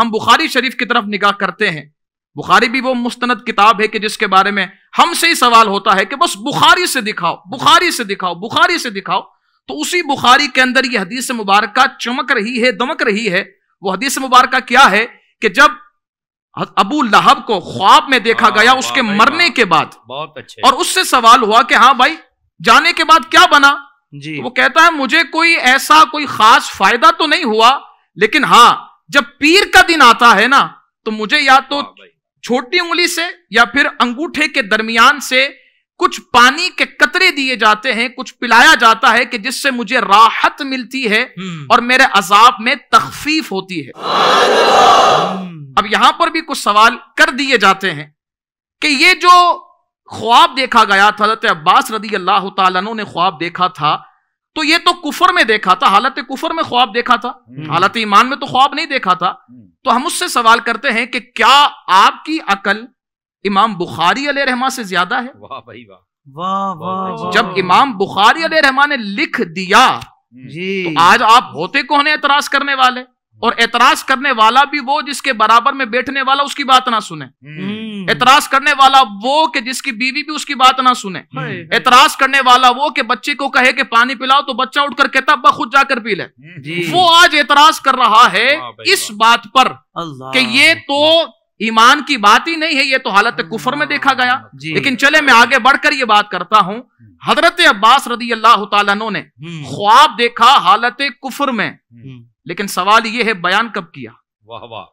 हम बुखारी शरीफ की तरफ निगाह करते हैं बुखारी भी वो मुस्तनद किताब है कि जिसके बारे में हमसे ही सवाल होता है कि बस बुखारी से दिखाओ बुखारी से दिखाओ बुखारी से दिखाओ तो उसी बुखारी के अंदर ये हदीस मुबारक चमक रही है दमक रही है वो हदीस मुबारक क्या है कि जब अबू लहब को ख्वाब में देखा गया उसके मरने के बाद बहुत अच्छे और उससे सवाल हुआ कि हाँ भाई जाने के बाद क्या बना जी तो वो कहता है मुझे कोई ऐसा कोई खास फायदा तो नहीं हुआ लेकिन हाँ जब पीर का दिन आता है ना तो मुझे या तो हाँ छोटी उंगली से या फिर अंगूठे के दरमियान से कुछ पानी के कतरे दिए जाते हैं कुछ पिलाया जाता है कि जिससे मुझे राहत मिलती है हम्म। और मेरे अजाब में तखफीफ होती है अब यहां पर भी कुछ सवाल कर दिए जाते हैं कि ये जो ख्वाब देखा गया था हजरत अब्बास रदी अल्लाह तु ने ख्वाब देखा था तो ये तो कुफर में देखा था हालत कुफर में ख्वाब देखा था हम्म। हालत ईमान में तो ख्वाब नहीं देखा था हम्म। तो हम उससे सवाल करते हैं कि क्या आपकी अकल इमाम बुखारी अले रहमा से ज्यादा है वाह भाई वाह वाह वाह जब इमाम बुखारी अले रहमा ने लिख दिया हम्म। तो आज आप होते कौन है एतराज करने वाले और एतराज करने वाला भी वो जिसके बराबर में बैठने वाला उसकी बात ना सुने एतराज हम्म। करने वाला वो कि जिसकी बीवी भी उसकी बात ना सुने एतराज हम्म। करने वाला वो कि बच्चे को कहे कि पानी पिलाओ तो बच्चा उठकर कहता बा खुद जाकर पी ले हम्म, वो आज एतराज कर रहा है इस बात पर कि ये तो ईमान की बात ही नहीं है ये तो हालत कुफर में देखा गया लेकिन चले मैं आगे बढ़कर ये बात करता हूं हजरत अब्बास रदी अल्लाह तु ने ख्वाब देखा हालत कुफर में लेकिन सवाल ये है बयान कब किया वाह वाह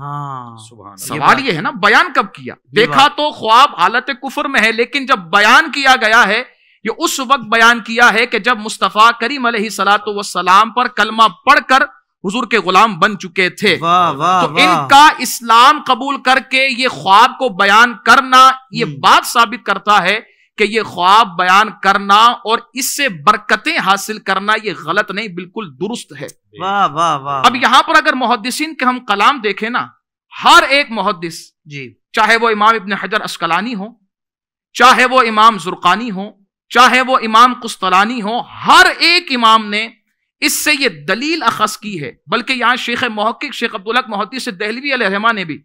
हाँ सवाल ये है ना बयान कब किया देखा तो ख्वाब हालत कुफर में है लेकिन जब बयान किया गया है ये उस वक्त बयान किया है कि जब मुस्तफ़ा करीम सलात वसलाम पर कलमा पढ़कर हुजूर के गुलाम बन चुके थे वा, वा, तो इनका इस्लाम कबूल करके ये ख्वाब को बयान करना ये हम्म। बात साबित करता है कि ये ख्वाब बयान करना और इससे बरकतें हासिल करना ये गलत नहीं बिल्कुल दुरुस्त है वाह वाह वाह अब यहां पर अगर मुहदसिन के हम कलाम देखें ना हर एक मुहदस जी चाहे वो इमाम इबन हजर अस्कलानी हो चाहे वो इमाम जुर्कानी हो चाहे वो इमाम कुस्तलानी हो हर एक इमाम ने इससे ये दलील अखस की है बल्कि यहां शेख मोहक शेख अब्दुल्ला मोहतीस दहलवी रहमा ने भी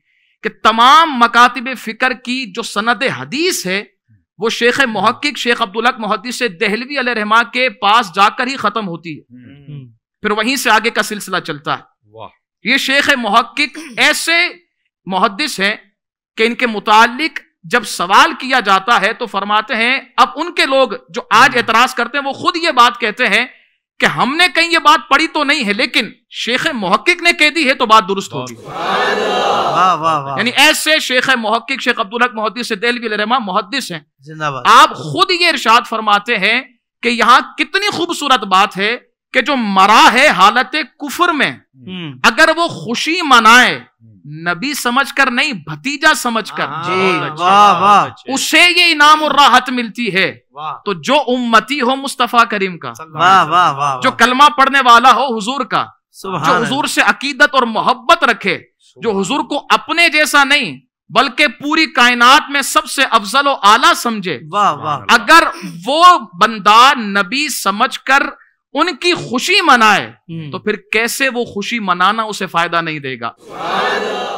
कि तमाम मकातब फ़िक्र की जो सनद हदीस है वो शेख मोहक्क शेख अब्दुल्लक मोहद्दी से दहलवी रहमा के पास जाकर ही खत्म होती है हम्म। हम्म। फिर वहीं से आगे का सिलसिला चलता है ये शेख मोहक्क ऐसे मुहदस हैं कि इनके मुतालिक जब सवाल किया जाता है तो फरमाते हैं अब उनके लोग जो आज हम्म। एतराज करते हैं वो खुद ये बात कहते हैं कि हमने कहीं ये बात पढ़ी तो नहीं है लेकिन शेख मोहक्क ने कह दी है तो बात दुरुस्त होगी यानी ऐसे शेख मोहक्क शेख अब्दुल हक मोहद्दिस दिलवी रहमा मोहद्दिस हैं आप खुद ये इरशाद फरमाते हैं कि यहां कितनी खूबसूरत बात है कि जो मरा है हालत कुफर में हम्म। अगर वो खुशी मनाए नबी समझकर नहीं भतीजा समझकर हाँ, अच्छा, अच्छा। उसे ये इनाम और राहत मिलती है तो जो उम्मती हो मुस्तफ़ा करीम का वाह वाह वाह जो कलमा पढ़ने वाला हो हुजूर का जो हुजूर से अकीदत और मोहब्बत रखे जो हुजूर को अपने जैसा नहीं बल्कि पूरी कायनात में सबसे अफजल और आला समझे वाह वाह अगर वो बंदा नबी समझकर उनकी खुशी मनाए हम्म। तो फिर कैसे वो खुशी मनाना उसे फायदा नहीं देगा